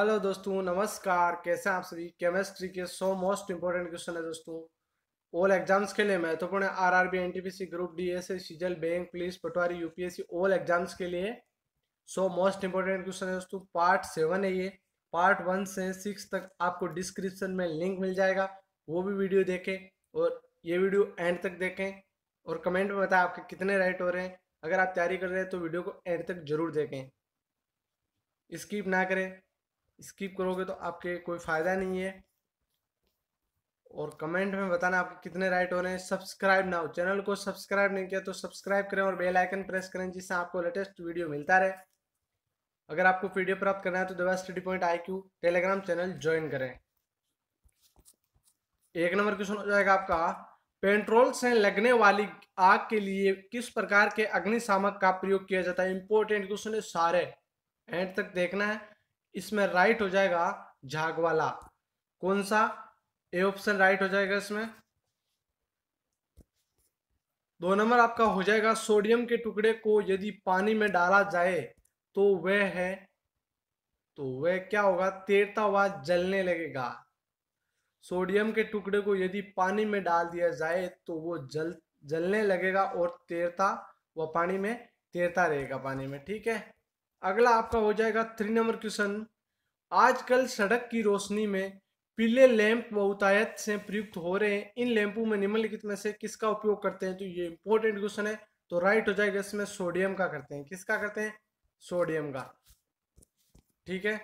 hello दोस्तों नमस्कार कैसे आप सभी केमिस्ट्री के सो मोस्ट इम्पोर्टेंट क्वेश्चन है दोस्तों ऑल एग्जाम्स के लिए महत्वपूर्ण तो R R B N T P C group D एस सीजल bank police patwari UPSC all exams के लिए सो मोस्ट इम्पोर्टेंट क्वेश्चन है दोस्तों पार्ट सेवन है ये पार्ट वन से सिक्स तक आपको डिस्क्रिप्शन में लिंक मिल जाएगा वो भी वीडियो देखें और ये वीडियो एंड तक देखें और कमेंट में बताएं आपके कितने राइट हो रहे हैं अगर आप तैयारी कर रहे हैं तो वीडियो को एंड तक जरूर देखें स्किप ना करें स्किप करोगे तो आपके कोई फ़ायदा नहीं है और कमेंट में बताना आपके कितने राइट हो रहे हैं सब्सक्राइब ना हो चैनल को सब्सक्राइब नहीं किया तो सब्सक्राइब करें और बेल आइकन प्रेस करें जिससे आपको लेटेस्ट वीडियो मिलता रहे अगर आपको वीडियो प्राप्त करना है तो दबा study point I Q Telegram channel join करें एक नंबर क्वेश्चन हो जाएगा आपका पेट्रोल से लगने वाली आग के लिए किस प्रकार के अग्निशामक का प्रयोग किया जाता है इंपोर्टेंट क्वेश्चन है सारे एंड तक देखना है इसमें राइट हो जाएगा झागवाला कौन सा ए ऑप्शन राइट हो जाएगा इसमें दो नंबर आपका हो जाएगा सोडियम के टुकड़े को यदि पानी में डाला जाए तो वह है तो वह क्या होगा तैरता हुआ जलने लगेगा सोडियम के टुकड़े को यदि पानी में डाल दिया जाए तो वो जल जलने लगेगा और तैरता वह पानी में तैरता रहेगा पानी में ठीक है अगला आपका हो जाएगा थ्री नंबर क्वेश्चन आजकल सड़क की रोशनी में पीले लैंप बहुतायत से प्रयुक्त हो रहे हैं इन लैंपों में निम्नलिखित में से किसका उपयोग करते हैं तो ये इंपॉर्टेंट क्वेश्चन है तो राइट हो जाएगा इसमें सोडियम का करते हैं किसका करते हैं सोडियम का ठीक है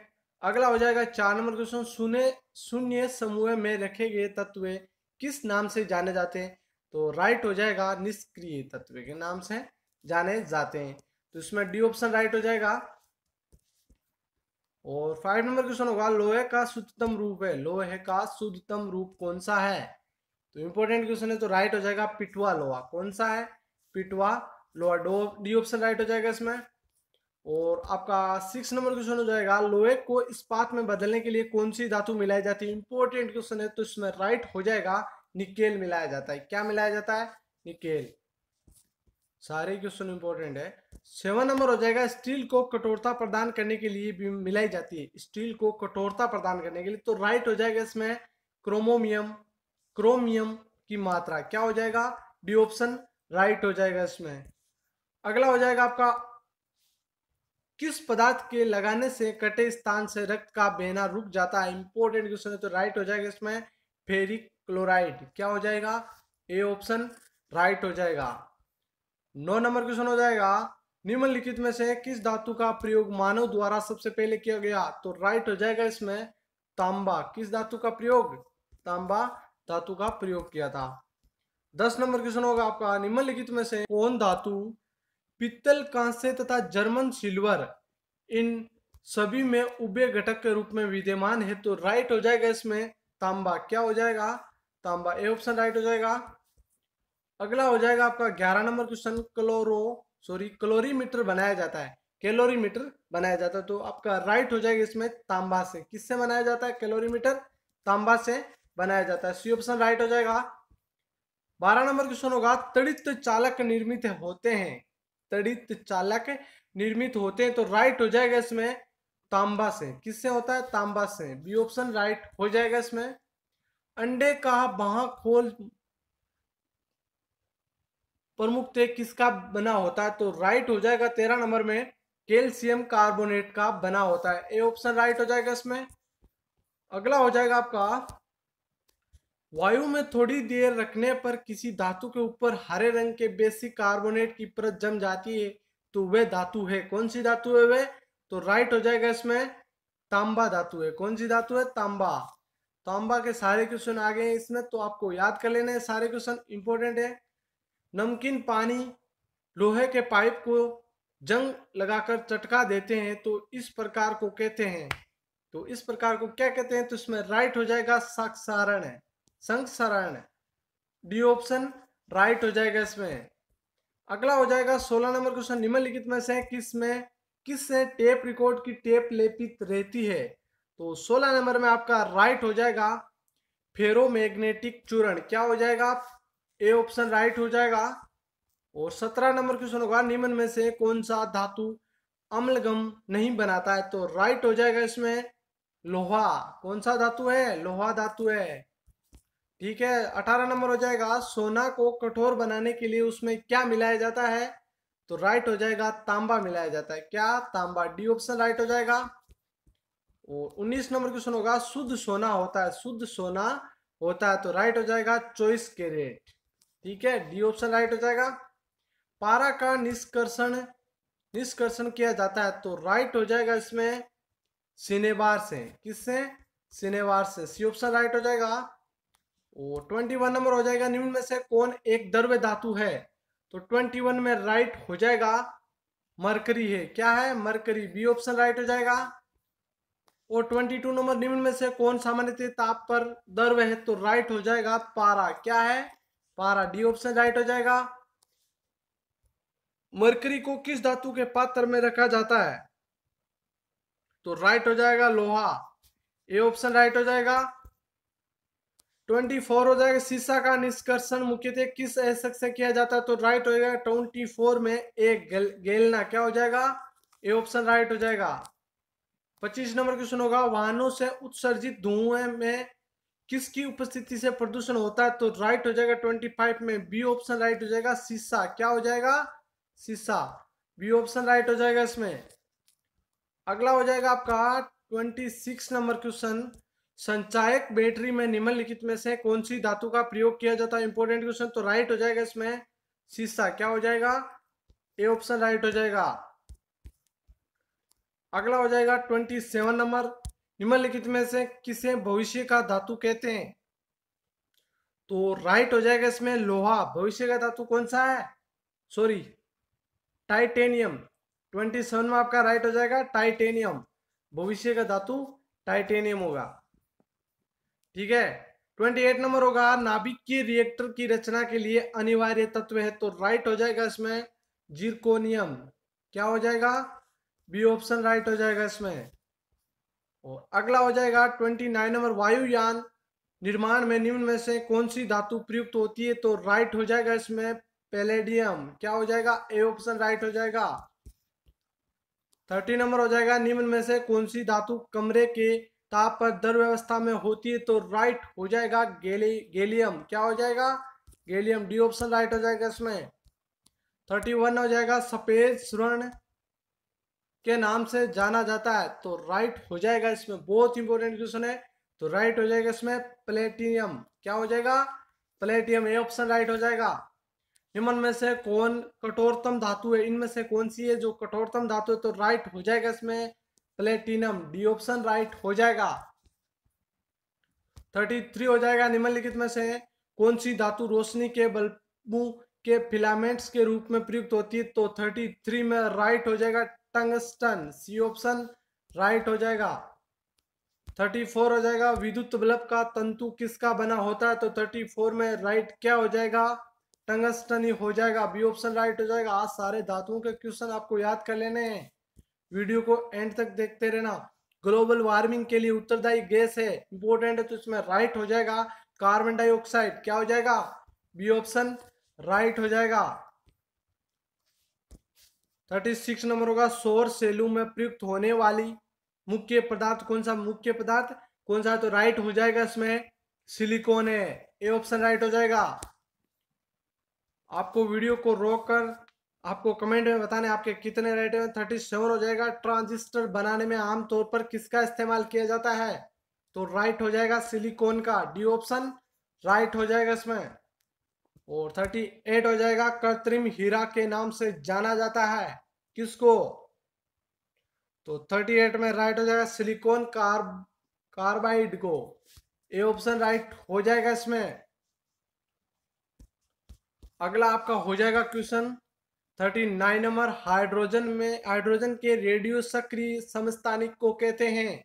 अगला हो जाएगा चार नंबर क्वेश्चन सुने शून्य समूह में रखे गए तत्व किस नाम से जाने जाते हैं तो राइट हो जाएगा निष्क्रिय तत्व के नाम से जाने जाते हैं तो इसमें डी ऑप्शन राइट हो जाएगा और फाइव नंबर क्वेश्चन होगा लोहे का शुद्धतम रूप है लोहे का शुद्धतम रूप कौन सा है तो इंपॉर्टेंट क्वेश्चन है तो राइट हो जाएगा पिटवा लोहा कौन सा है पिटवा लोहा डो डी ऑप्शन राइट हो जाएगा इसमें और आपका सिक्स नंबर क्वेश्चन हो जाएगा लोहे को इस्पात में बदलने के लिए कौन सी धातु मिलाई जाती है इंपॉर्टेंट क्वेश्चन है तो इसमें राइट हो जाएगा निकेल मिलाया जाता है क्या मिलाया जाता है निकेल सारे क्वेश्चन इंपॉर्टेंट है सेवन नंबर हो जाएगा स्टील को कठोरता प्रदान करने के लिए भी मिलाई जाती है स्टील को कठोरता प्रदान करने के लिए तो राइट हो जाएगा इसमें क्रोमोमियम क्रोमियम की मात्रा क्या हो जाएगा डी ऑप्शन राइट हो जाएगा इसमें अगला हो जाएगा आपका किस पदार्थ के लगाने से कटे स्थान से रक्त का बहना रुक जाता है इंपॉर्टेंट क्वेश्चन है तो राइट हो जाएगा इसमें फेरिक क्लोराइड क्या हो जाएगा ए ऑप्शन राइट हो जाएगा नौ नंबर क्वेश्चन हो जाएगा निम्नलिखित में से किस धातु का प्रयोग मानव द्वारा सबसे पहले किया गया तो राइट हो जाएगा इसमें तांबा किस धातु का प्रयोग तांबा धातु का प्रयोग किया था दस नंबर क्वेश्चन होगा आपका निम्नलिखित में से कौन धातु पित्तल कांस्य तथा जर्मन सिल्वर इन सभी में उभय घटक के रूप में विद्यमान है तो राइट हो जाएगा इसमें तांबा क्या हो जाएगा तांबा ए ऑप्शन राइट हो जाएगा अगला हो जाएगा आपका ग्यारह number question chloro sorry chlorimeter बनाया जाता है कैलोरीमीटर बनाया जाता है तो आपका राइट हो जाएगा इसमें तांबा से किससे बनाया जाता है कैलोरीमीटर तांबा से बनाया जाता है सी ऑप्शन राइट हो जाएगा बारह नंबर क्वेश्चन होगा तड़ित चालक निर्मित होते हैं तड़ित चालक निर्मित होते हैं तो राइट हो जाएगा इसमें तांबा से किससे होता है तांबा से बी ऑप्शन राइट हो जाएगा इसमें अंडे का बाह खोल प्रमुख थे किसका बना होता है तो राइट हो जाएगा तेरह नंबर में कैल्शियम कार्बोनेट का बना होता है ए ऑप्शन राइट हो जाएगा इसमें अगला हो जाएगा आपका वायु में थोड़ी देर रखने पर किसी धातु के ऊपर हरे रंग के बेसिक कार्बोनेट की परत जम जाती है तो वह धातु है कौन सी धातु है वह तो राइट हो जाएगा इसमें तांबा धातु है कौन सी धातु है तांबा तांबा के सारे क्वेश्चन आ गए इसमें तो आपको याद कर लेना है सारे क्वेश्चन इंपॉर्टेंट है नमकीन पानी लोहे के पाइप को जंग लगाकर चटका देते हैं तो इस प्रकार को कहते हैं तो इस प्रकार को क्या कहते हैं तो इसमें राइट हो जाएगा साक्षारण है संक्षारण डी ऑप्शन राइट हो जाएगा इसमें अगला हो जाएगा सोलह नंबर क्वेश्चन निम्नलिखित में से किस में किस से टेप रिकॉर्ड की टेप लेपित रहती है तो सोलह नंबर में आपका राइट हो जाएगा फेरोमैग्नेटिक चूर्ण क्या हो जाएगा ए ऑप्शन राइट हो जाएगा और सत्रह नंबर क्वेश्चन होगा निम्न में से कौन सा धातु अम्लगम नहीं बनाता है तो राइट हो जाएगा इसमें लोहा कौन सा धातु है लोहा धातु है ठीक है अठारह नंबर हो जाएगा सोना को कठोर बनाने के लिए उसमें क्या मिलाया जाता है तो राइट हो जाएगा तांबा मिलाया जाता है क्या तांबा डी ऑप्शन राइट हो जाएगा और उन्नीस नंबर क्वेश्चन होगा शुद्ध सोना होता है शुद्ध सोना होता है तो राइट हो जाएगा चौबीस रेट ठीक है डी ऑप्शन राइट हो जाएगा पारा का निष्कर्षण निष्कर्षण किया जाता है तो राइट हो जाएगा इसमें सिनेबार से किससे सिनेबार से सी ऑप्शन राइट हो जाएगा ट्वेंटी वन नंबर हो जाएगा निम्न में से कौन एक द्रव्य धातु है तो ट्वेंटी वन में राइट हो जाएगा मरकरी है क्या है मरकरी बी ऑप्शन राइट हो जाएगा और ट्वेंटी टू नंबर निम्न में से कौन सामान्य ताप पर द्रव्य है तो राइट हो जाएगा पारा क्या है पारा डी ऑप्शन राइट हो जाएगा मरकरी को किस धातु के पात्र में रखा जाता है तो राइट हो जाएगा लोहा ए ऑप्शन राइट हो जाएगा ट्वेंटी फोर हो जाएगा सीसा का निष्कर्षण मुख्यतः किस ऐसक से किया जाता है तो राइट हो जाएगा ट्वेंटी फोर में एक गेल, गेलना क्या हो जाएगा ए ऑप्शन राइट हो जाएगा पच्चीस नंबर क्वेश्चन होगा वाहनों से उत्सर्जित धुएं में किसकी उपस्थिति से प्रदूषण होता है तो राइट हो जाएगा ट्वेंटी फाइव में बी ऑप्शन राइट हो जाएगा सीसा क्या हो जाएगा सीसा बी ऑप्शन राइट हो जाएगा इसमें अगला हो जाएगा आपका ट्वेंटी सिक्स नंबर क्वेश्चन संचायक बैटरी में निम्नलिखित में से कौन सी धातु का प्रयोग किया जाता है इंपोर्टेंट क्वेश्चन तो राइट हो जाएगा इसमें सीसा क्या हो जाएगा ए ऑप्शन राइट हो जाएगा अगला हो जाएगा ट्वेंटी सेवन नंबर निम्नलिखित में से किसे भविष्य का धातु कहते हैं तो राइट हो जाएगा इसमें लोहा भविष्य का धातु कौन सा है सॉरी टाइटेनियम ट्वेंटी सेवन में आपका राइट हो जाएगा टाइटेनियम भविष्य का धातु टाइटेनियम होगा ठीक है ट्वेंटी एट नंबर होगा नाभिक के रिएक्टर की रचना के लिए अनिवार्य तत्व है तो राइट हो जाएगा इसमें जिरकोनियम क्या हो जाएगा बी ऑप्शन राइट हो जाएगा इसमें और अगला हो जाएगा ट्वेंटी नाइन नंबर वायुयान निर्माण में निम्न में से कौन सी धातु प्रयुक्त होती है तो राइट हो जाएगा इसमें पेलेडियम क्या हो जाएगा ए ऑप्शन राइट हो जाएगा थर्टी नंबर हो जाएगा निम्न में से कौन सी धातु कमरे के ताप पर दर व्यवस्था में होती है तो राइट हो जाएगा गेली गेलियम क्या हो जाएगा गेलियम डी ऑप्शन राइट हो जाएगा इसमें थर्टी वन हो जाएगा सफेद स्वर्ण के नाम से जाना जाता है तो राइट हो जाएगा इसमें बहुत इंपॉर्टेंट क्वेश्चन है तो राइट हो जाएगा इसमें प्लेटिनियम क्या हो जाएगा प्लेटिनियम ये ऑप्शन राइट हो जाएगा निम्न में से कौन कठोरतम धातु है इनमें से कौन सी है जो कठोरतम धातु है तो राइट हो जाएगा इसमें प्लेटिनियम डी ऑप्शन राइट हो जाएगा थर्टी थ्री हो जाएगा निम्नलिखित में से कौन सी धातु रोशनी के बल्बू के फिलामेंट्स के रूप में प्रयुक्त होती है तो थर्टी थ्री में राइट हो जाएगा टंगस्टन सी ऑप्शन राइट हो जाएगा थर्टी फोर हो जाएगा विद्युत बल्ब का तंतु किसका बना होता है तो थर्टी फोर में राइट क्या हो जाएगा टंगस्टन ही हो जाएगा बी ऑप्शन राइट हो जाएगा आज सारे धातुओं के क्वेश्चन आपको याद कर लेने हैं वीडियो को एंड तक देखते रहना ग्लोबल वार्मिंग के लिए उत्तरदायी गैस है इंपोर्टेंट है तो इसमें राइट हो जाएगा कार्बन डाइऑक्साइड क्या हो जाएगा बी ऑप्शन राइट हो जाएगा थर्टी सिक्स नंबर होगा सौर सेलू में प्रयुक्त होने वाली मुख्य पदार्थ कौन सा मुख्य पदार्थ कौन सा तो राइट हो जाएगा इसमें सिलिकॉन है ए ऑप्शन राइट हो जाएगा आपको वीडियो को रोक कर आपको कमेंट में बताने आपके कितने राइट हैं थर्टी सेवन हो जाएगा ट्रांजिस्टर बनाने में आमतौर पर किसका इस्तेमाल किया जाता है तो राइट हो जाएगा सिलिकॉन का डी ऑप्शन राइट हो जाएगा इसमें और 38 हो जाएगा कृत्रिम हीरा के नाम से जाना जाता है किसको तो 38 में राइट हो जाएगा सिलिकॉन कार्ब कार्बाइड को ए ऑप्शन राइट हो जाएगा इसमें अगला आपका हो जाएगा क्वेश्चन 39 नंबर हाइड्रोजन में हाइड्रोजन के रेडियो सक्रिय समस्थानिक को कहते हैं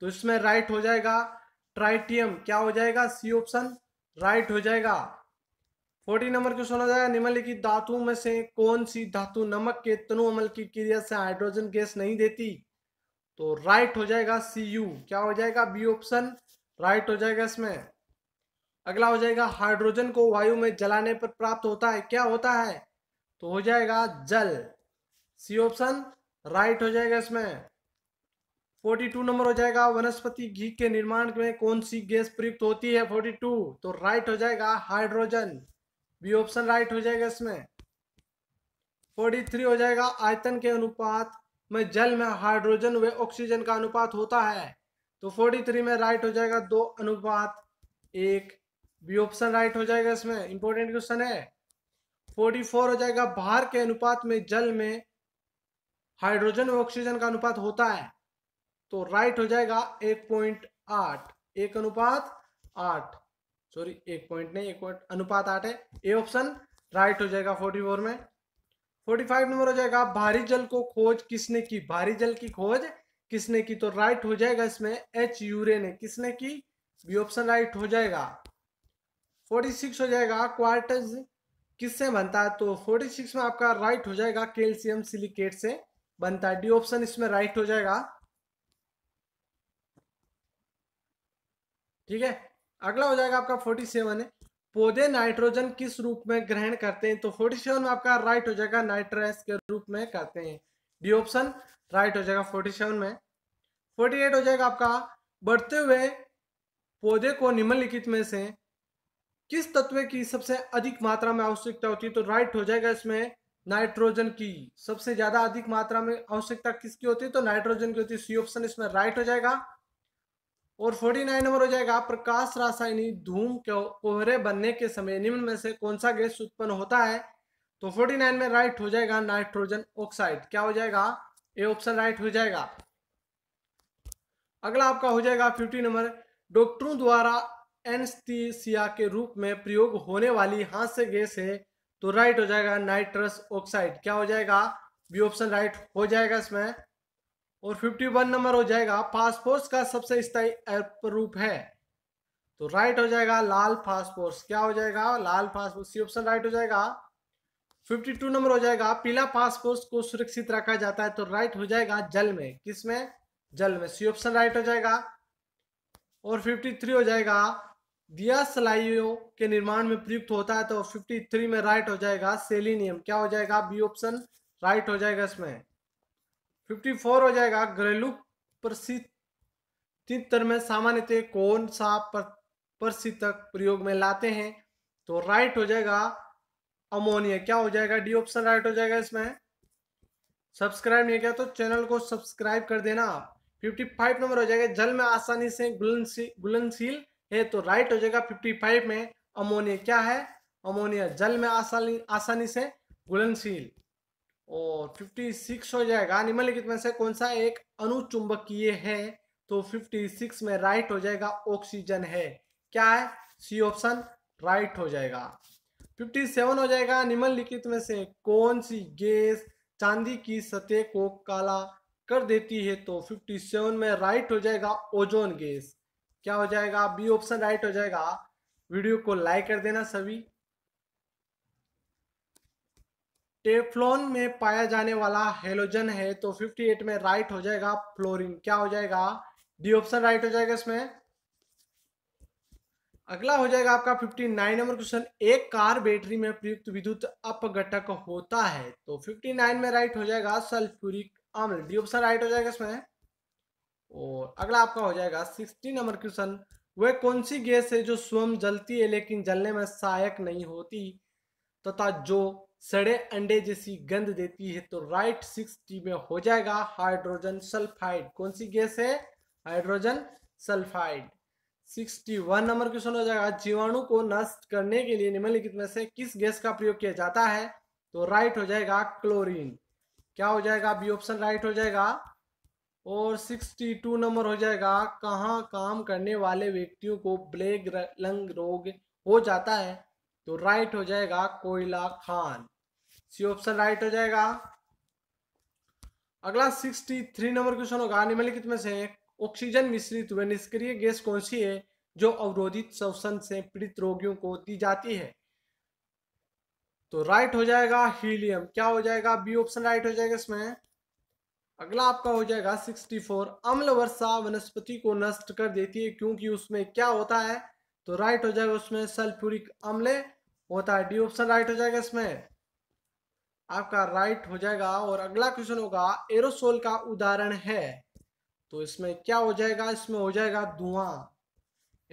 तो इसमें राइट हो जाएगा ट्राइटियम क्या हो जाएगा सी ऑप्शन राइट हो जाएगा फोर्टी नंबर क्वेश्चन हो जाएगा निम्नलिखित धातु में से कौन सी धातु नमक के तनु अमल की क्रिया से हाइड्रोजन गैस नहीं देती तो राइट हो जाएगा सी यू क्या हो जाएगा बी ऑप्शन राइट हो जाएगा इसमें अगला हो जाएगा हाइड्रोजन को वायु में जलाने पर प्राप्त होता है क्या होता है तो हो जाएगा जल सी ऑप्शन राइट हो जाएगा इसमें फोर्टी टू नंबर हो जाएगा वनस्पति घी के निर्माण में कौन सी गैस प्रयुक्त होती है फोर्टी टू तो राइट हो जाएगा हाइड्रोजन बी ऑप्शन राइट हो जाएगा इसमें फोर्टी थ्री हो जाएगा आयतन के अनुपात में जल में हाइड्रोजन व ऑक्सीजन का अनुपात होता है तो फोर्टी थ्री में राइट हो जाएगा दो अनुपात एक बी ऑप्शन राइट हो जाएगा इसमें इंपॉर्टेंट क्वेश्चन है फोर्टी फोर हो जाएगा भार के अनुपात में जल में हाइड्रोजन व ऑक्सीजन का अनुपात होता है तो राइट हो जाएगा एक पॉइंट आठ एक अनुपात आठ सॉरी एक पॉइंट नहीं एक पॉइंट अनुपात आठ है ए ऑप्शन राइट हो जाएगा फोर्टी फोर में फोर्टी फाइव नंबर हो जाएगा भारी जल को खोज किसने की भारी जल की खोज किसने की तो राइट हो जाएगा इसमें एच यूरे ने किसने की बी ऑप्शन राइट हो जाएगा फोर्टी सिक्स हो जाएगा क्वार्टज किससे बनता है तो फोर्टी सिक्स में आपका राइट हो जाएगा कैल्शियम सिलिकेट से बनता है डी ऑप्शन इसमें राइट हो जाएगा ठीक है अगला हो जाएगा आपका फोर्टी सेवन है पौधे नाइट्रोजन किस रूप में ग्रहण करते हैं तो फोर्टी सेवन में आपका राइट हो जाएगा नाइट्रस के रूप में करते हैं डी ऑप्शन राइट हो जाएगा फोर्टी सेवन में फोर्टी एट हो जाएगा आपका बढ़ते हुए पौधे को निम्नलिखित में से किस तत्व की सबसे अधिक मात्रा में आवश्यकता होती है तो राइट हो जाएगा इसमें नाइट्रोजन की सबसे ज्यादा अधिक मात्रा में आवश्यकता किसकी होती है तो नाइट्रोजन की होती है सी ऑप्शन इसमें राइट हो जाएगा और 49 नंबर हो जाएगा प्रकाश रासायनिक धूम कोहरे बनने के समय निम्न में से कौन सा गैस उत्पन्न होता है तो 49 में राइट हो जाएगा नाइट्रोजन ऑक्साइड क्या हो जाएगा ए ऑप्शन राइट हो जाएगा अगला आपका हो जाएगा फिफ्टी नंबर डॉक्टरों द्वारा एनस्टीसिया के रूप में प्रयोग होने वाली हाथ से गैस है तो राइट हो जाएगा नाइट्रस ऑक्साइड क्या हो जाएगा बी ऑप्शन राइट हो जाएगा इसमें और 51 नंबर हो जाएगा पासपोर्ट का सबसे स्थायी रूप है तो राइट हो जाएगा लाल फास्फोरस क्या हो जाएगा लाल फास्फोरस सी ऑप्शन राइट हो जाएगा 52 नंबर हो जाएगा पीला पासपोर्ट को सुरक्षित रखा जाता है तो राइट हो जाएगा जल में किस में जल में सी ऑप्शन राइट हो जाएगा और 53 हो जाएगा दिया सलाइयों के निर्माण में प्रयुक्त होता है तो 53 में राइट हो जाएगा सेलिनियम क्या हो जाएगा बी ऑप्शन राइट हो जाएगा इसमें फिफ्टी फोर हो जाएगा घरेलू प्रसिद्ध में सामान्यतः कौन सा प्रसिद्धक प्रयोग में लाते हैं तो राइट हो जाएगा अमोनिया क्या हो जाएगा डी ऑप्शन राइट हो जाएगा इसमें सब्सक्राइब नहीं किया तो चैनल को सब्सक्राइब कर देना आप फिफ्टी फाइव नंबर हो जाएगा जल में आसानी से घुलनशील है तो राइट हो जाएगा फिफ्टी फाइव में अमोनिया क्या है अमोनिया जल में आसानी आसानी से घुलनशील और 56 हो जाएगा निम्नलिखित में से कौन सा एक अनुचुंबकीय है तो 56 में राइट हो जाएगा ऑक्सीजन है क्या है सी ऑप्शन राइट हो जाएगा 57 हो जाएगा निम्नलिखित में से कौन सी गैस चांदी की सतह को काला कर देती है तो 57 में राइट हो जाएगा ओजोन गैस क्या हो जाएगा बी ऑप्शन राइट हो जाएगा वीडियो को लाइक कर देना सभी टेफ्लॉन में पाया जाने वाला हेलोजन है तो 58 में राइट हो जाएगा फ्लोरीन क्या हो जाएगा डी ऑप्शन राइट हो जाएगा इसमें अगला हो जाएगा आपका 59 नंबर क्वेश्चन एक कार बैटरी में प्रयुक्त विद्युत अपघटक होता है तो 59 में राइट हो जाएगा सल्फ्यूरिक अम्ल डी ऑप्शन राइट हो जाएगा इसमें और अगला आपका हो जाएगा सिक्सटी नंबर क्वेश्चन वह कौन सी गैस है जो स्वयं जलती है लेकिन जलने में सहायक नहीं होती तथा तो जो सड़े अंडे जैसी गंध देती है तो राइट सिक्स टी में हो जाएगा हाइड्रोजन सल्फाइड कौन सी गैस है hydrogen sulphide sixty one number question हो जाएगा जीवाणु को नष्ट करने के लिए निम्नलिखित में से किस गैस का प्रयोग किया जाता है तो राइट हो जाएगा क्लोरीन क्या हो जाएगा बी ऑप्शन राइट हो जाएगा और सिक्सटी टू नंबर हो जाएगा कहाँ काम करने वाले व्यक्तियों को ब्लैक लंग रोग हो जाता है तो राइट हो जाएगा कोयला खान सी ऑप्शन राइट हो जाएगा अगला सिक्सटी थ्री नंबर क्वेश्चन होगा निम्नलिखित में से ऑक्सीजन मिश्रित व निष्क्रिय गैस कौन सी है जो अवरोधित शोषण से पीड़ित रोगियों को दी जाती है तो राइट हो जाएगा हीलियम क्या हो जाएगा बी ऑप्शन राइट हो जाएगा इसमें अगला आपका हो जाएगा 64 अम्ल वर्षा वनस्पति को नष्ट कर देती है क्योंकि उसमें क्या होता है तो राइट हो जाएगा उसमें सल्फ्यूरिक अम्ल होता है डी ऑप्शन राइट हो जाएगा इसमें आपका राइट हो जाएगा और अगला क्वेश्चन होगा एरोसोल का उदाहरण है तो इसमें क्या हो जाएगा इसमें हो जाएगा धुआं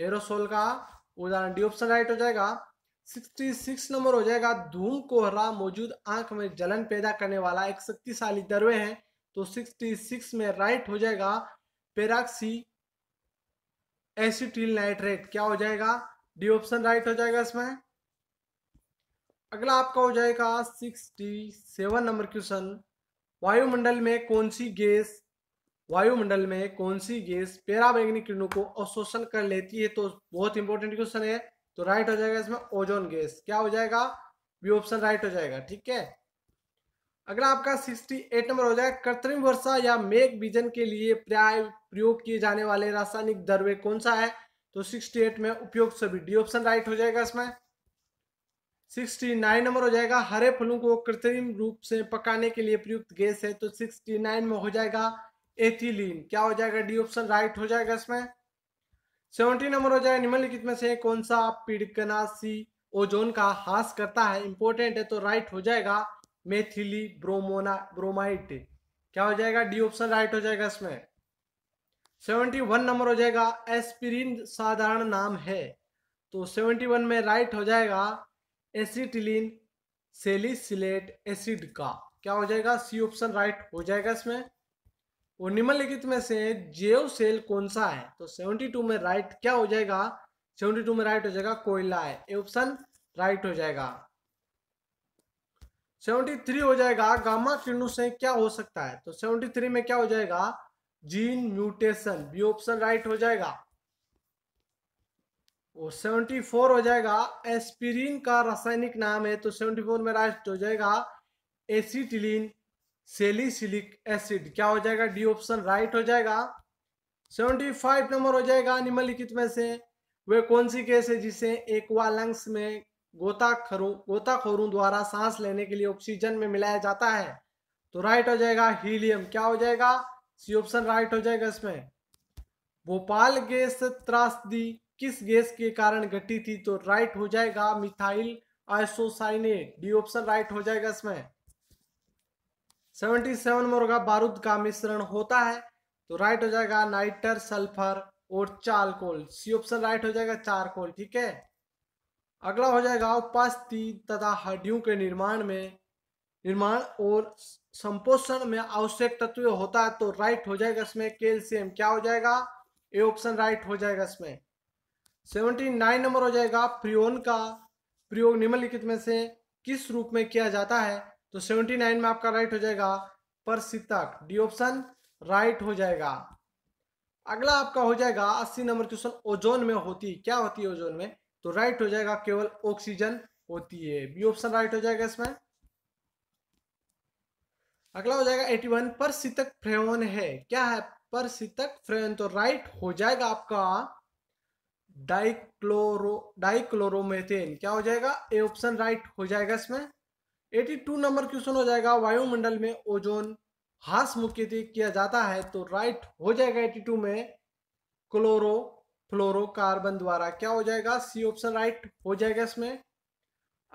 एरोसोल का उदाहरण डी ऑप्शन राइट हो जाएगा 66 नंबर हो जाएगा धूम कोहरा मौजूद आंख में जलन पैदा करने वाला एक शक्तिशाली दरवे है तो 66 में राइट हो जाएगा पेराक्सी एसिटिल नाइट्रेट क्या हो जाएगा डी ऑप्शन राइट हो जाएगा इसमें अगला आपका हो जाएगा सिक्सटी सेवन नंबर क्वेश्चन वायुमंडल में कौन सी गैस वायुमंडल में कौन सी गैस पैराबैंगनी किरणों को अवशोषण कर लेती है तो बहुत इंपॉर्टेंट क्वेश्चन है तो राइट हो जाएगा इसमें ओजोन गैस क्या हो जाएगा बी ऑप्शन राइट हो जाएगा ठीक है अगला आपका सिक्सटी एट नंबर हो जाएगा कृत्रिम वर्षा या मेघ बीजन के लिए प्राय प्रयोग किए जाने वाले रासायनिक द्रव्य कौन सा है तो सिक्सटी एट में उपयोग सभी डी ऑप्शन राइट हो जाएगा इसमें सिक्सटी नाइन नंबर हो जाएगा हरे फलों को कृत्रिम रूप से पकाने के लिए प्रयुक्त गैस है तो सिक्सटी नाइन में हो जाएगा एथिलीन क्या हो जाएगा डी ऑप्शन राइट हो जाएगा इसमें सेवनटी नंबर हो जाएगा निम्नलिखित में से कौन सा पीड़कनासी ओजोन का हास करता है इंपॉर्टेंट है तो राइट हो जाएगा मेथिली ब्रोमोना ब्रोमाइट क्या हो जाएगा डी ऑप्शन राइट हो जाएगा इसमें सेवेंटी वन नंबर हो जाएगा एस्पिरिन साधारण नाम है तो सेवेंटी वन में राइट हो जाएगा एसिटिलीन सेलिसिलेट एसिड का क्या हो जाएगा सी ऑप्शन राइट हो जाएगा इसमें और निम्नलिखित में से जेव सेल कौन सा है तो 72 में राइट क्या हो जाएगा 72 में राइट हो जाएगा कोयला है ए ऑप्शन राइट हो जाएगा 73 हो जाएगा गामा किरणों से क्या हो सकता है तो 73 में क्या हो जाएगा gene mutation B option right हो जाएगा वो 74 हो जाएगा एस्पिरिन का रासायनिक नाम है तो 74 में राइट हो जाएगा एसिटिलीन सेलिसिलिक एसिड क्या हो जाएगा डी ऑप्शन राइट हो जाएगा 75 नंबर हो जाएगा निम्नलिखित में से वे कौन सी केस है जिसे एक लंग्स में गोताखरों गोताखोरों द्वारा सांस लेने के लिए ऑक्सीजन में मिलाया जाता है तो राइट हो जाएगा हीलियम क्या हो जाएगा सी ऑप्शन राइट हो जाएगा इसमें भोपाल गैस त्रासदी किस गैस के कारण घटी थी तो राइट हो जाएगा methyl isocyanate D option right हो जाएगा इसमें सेवेंटी सेवन में होगा बारूद का मिश्रण होता है तो राइट हो जाएगा नाइटर सल्फर और चारकोल सी ऑप्शन राइट हो जाएगा चारकोल ठीक है अगला हो जाएगा उपास्थि तथा हड्डियों के निर्माण में निर्माण और संपोषण में आवश्यक तत्व होता है तो राइट हो जाएगा इसमें कैल्शियम क्या हो जाएगा ए ऑप्शन राइट हो जाएगा इसमें सेवेंटी नाइन नंबर हो जाएगा प्रियोन का प्रयोग निम्नलिखित में से किस रूप में किया जाता है तो सेवेंटी नाइन में आपका राइट हो जाएगा परसितक डी ऑप्शन राइट हो जाएगा अगला आपका हो जाएगा अस्सी नंबर क्वेश्चन ओजोन में होती क्या होती है ओजोन में तो राइट हो जाएगा केवल ऑक्सीजन होती है बी ऑप्शन राइट हो जाएगा इसमें अगला हो जाएगा एटी वन पर सितक फ्रेवन है क्या है पर सितक फ्रेवन तो राइट हो जाएगा आपका डाइक्लोरो डाइक्लोरोमेथेन क्या हो जाएगा ए ऑप्शन राइट हो जाएगा इसमें 82 नंबर क्वेश्चन हो जाएगा वायुमंडल में ओजोन हास मुख्यत किया जाता है तो राइट हो जाएगा 82 में क्लोरो फ्लोरोकार्बन द्वारा क्या हो जाएगा सी ऑप्शन राइट हो जाएगा इसमें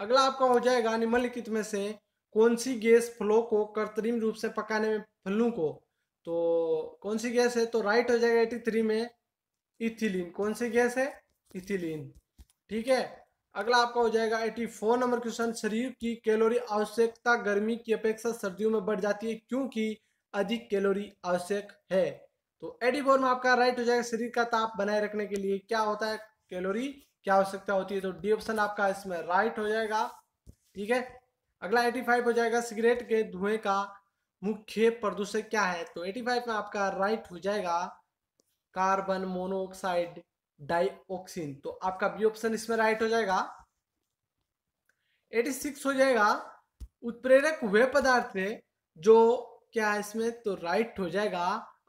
अगला आपका हो जाएगा निम्नलिखित में से कौन सी गैस फ्लो को कृत्रिम रूप से पकाने में फलू को तो कौन सी गैस है तो राइट हो जाएगा एटी थ्री में इथिलीन कौन सी गैस है इथिलीन ठीक है अगला आपका हो जाएगा एटी फोर नंबर क्वेश्चन शरीर की कैलोरी आवश्यकता गर्मी की अपेक्षा सर्दियों में बढ़ जाती है क्योंकि अधिक कैलोरी आवश्यक है तो एटी फोर में आपका राइट हो जाएगा शरीर का ताप बनाए रखने के लिए क्या होता है कैलोरी क्या आवश्यकता होती है तो डी ऑप्शन आपका इसमें राइट हो जाएगा ठीक है अगला एटी फाइव हो जाएगा सिगरेट के धुएं का मुख्य प्रदूषक क्या है तो एटी फाइव में आपका राइट हो जाएगा कार्बन मोनोऑक्साइड डाइऑक्सिन तो आपका बी ऑप्शन इसमें राइट हो जाएगा 86 हो जाएगा उत्प्रेरक वे पदार्थ है जो क्या है इसमें तो राइट हो जाएगा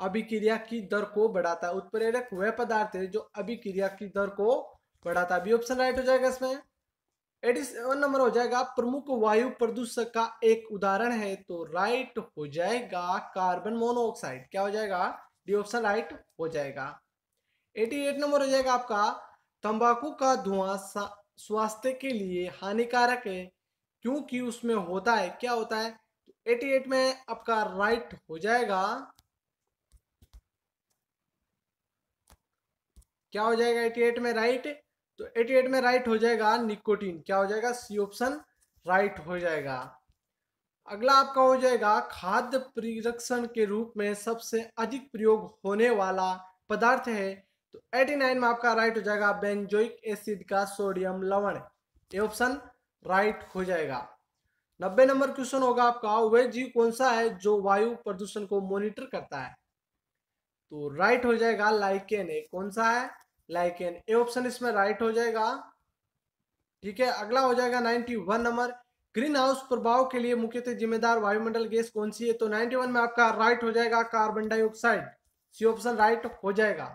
अभिक्रिया की दर को बढ़ाता है उत्प्रेरक वह पदार्थ है जो अभिक्रिया की दर को बढ़ाता है बी ऑप्शन राइट हो जाएगा इसमें एटी सेवन नंबर हो जाएगा प्रमुख वायु प्रदूषक का एक उदाहरण है तो राइट हो जाएगा कार्बन मोनोऑक्साइड क्या हो जाएगा डी ऑप्शन राइट हो जाएगा 88 नंबर हो जाएगा आपका तंबाकू का धुआं स्वास्थ्य के लिए हानिकारक है क्योंकि उसमें होता है क्या होता है 88 तो में आपका राइट हो जाएगा क्या हो जाएगा 88 में राइट तो 88 में राइट हो जाएगा निकोटीन क्या हो जाएगा सी ऑप्शन राइट हो जाएगा अगला आपका हो जाएगा खाद्य परिरक्षण के रूप में सबसे अधिक प्रयोग होने वाला पदार्थ है तो 89 में आपका राइट हो जाएगा बेंजोइक एसिड का सोडियम लवण ये ऑप्शन राइट हो जाएगा नब्बे नंबर क्वेश्चन होगा आपका वह जीव कौन सा है जो वायु प्रदूषण को मॉनिटर करता है तो राइट हो जाएगा लाइकेन ए कौन सा है लाइकेन ए ऑप्शन इसमें राइट हो जाएगा ठीक है अगला हो जाएगा 91 नंबर ग्रीन हाउस प्रभाव के लिए मुख्यतः जिम्मेदार वायुमंडल गैस कौन सी है तो 91 में आपका राइट हो जाएगा carbon dioxide C option right हो जाएगा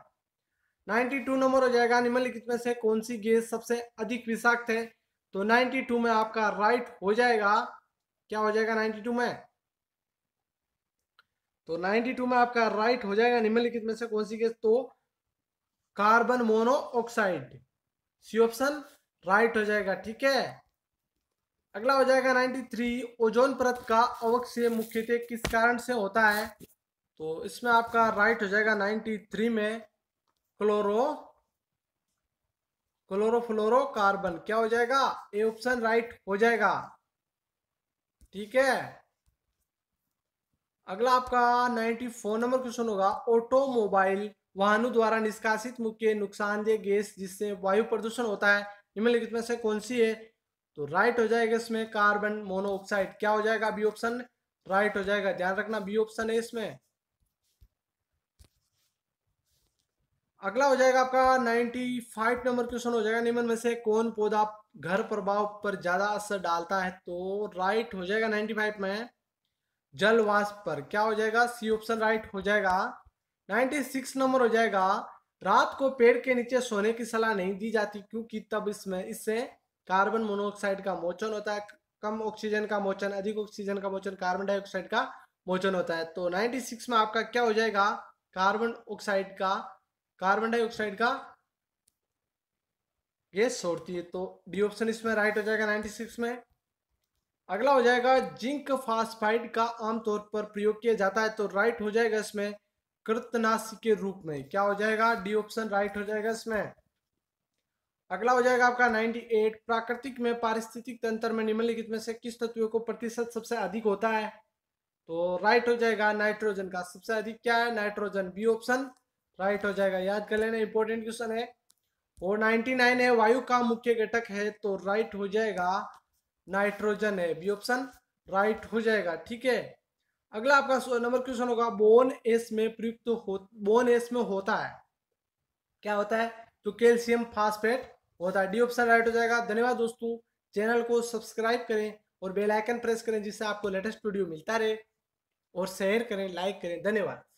92 नंबर हो जाएगा निम्नलिखित में से कौन सी गैस सबसे अधिक विषाक्त है तो 92 में आपका राइट हो जाएगा क्या हो जाएगा 92 में तो 92 में आपका राइट हो जाएगा निम्नलिखित में से कौन सी गैस तो carbon monoxide C option right हो जाएगा ठीक है अगला हो जाएगा 93 ओजोन परत का अवक्षय मुख्यतः किस कारण से होता है तो इसमें आपका राइट हो जाएगा 93 में क्लोरो क्लोरोफ्लोरो कार्बन क्या हो जाएगा ए ऑप्शन राइट हो जाएगा ठीक है अगला आपका 94 नंबर क्वेश्चन होगा ऑटोमोबाइल वाहनों द्वारा निष्कासित मुख्य नुकसानदेह गैस जिससे वायु प्रदूषण होता है निम्नलिखित में से कौन सी है तो राइट हो जाएगा इसमें कार्बन मोनोऑक्साइड क्या हो जाएगा बी ऑप्शन राइट हो जाएगा ध्यान रखना बी ऑप्शन है इसमें अगला हो जाएगा आपका 95 नंबर क्वेश्चन हो जाएगा निम्न में से कौन पौधा घर प्रभाव पर ज्यादा असर डालता है तो राइट हो जाएगा 95 में जल वाष्प पर क्या हो जाएगा सी ऑप्शन राइट हो जाएगा 96 नंबर हो जाएगा रात को पेड़ के नीचे सोने की सलाह नहीं दी जाती क्योंकि तब इसमें इससे कार्बन मोनोऑक्साइड का मोचन होता है कम ऑक्सीजन का मोचन अधिक ऑक्सीजन का मोचन कार्बन डाइऑक्साइड का मोचन होता है तो 96 में आपका क्या हो जाएगा कार्बन ऑक्साइड का कार्बन डाइऑक्साइड का गैस छोड़ती है तो डी ऑप्शन इसमें राइट हो जाएगा 96 में अगला हो जाएगा जिंक फास्फाइड का आमतौर पर प्रयोग किया जाता है तो राइट हो जाएगा इसमें कृतनाशी के रूप में क्या हो जाएगा डी ऑप्शन राइट हो जाएगा इसमें अगला हो जाएगा आपका 98 प्राकृतिक में पारिस्थितिक तंत्र में निम्नलिखित में से किस तत्व को प्रतिशत सबसे अधिक होता है तो राइट हो जाएगा नाइट्रोजन का सबसे अधिक क्या है नाइट्रोजन बी ऑप्शन राइट हो जाएगा याद कर लेना इंपॉर्टेंट क्वेश्चन है और 99 है वायु का मुख्य घटक है तो राइट हो जाएगा नाइट्रोजन है बी ऑप्शन राइट हो जाएगा ठीक है अगला आपका नंबर क्वेश्चन होगा बोन एस में प्रयुक्त हो बोन एस में होता है क्या होता है तो कैल्शियम फास्फेट होता है डी ऑप्शन राइट हो जाएगा धन्यवाद दोस्तों चैनल को सब्सक्राइब करें और बेल आइकन प्रेस करें जिससे आपको लेटेस्ट वीडियो मिलता रहे और शेयर करें लाइक करें धन्यवाद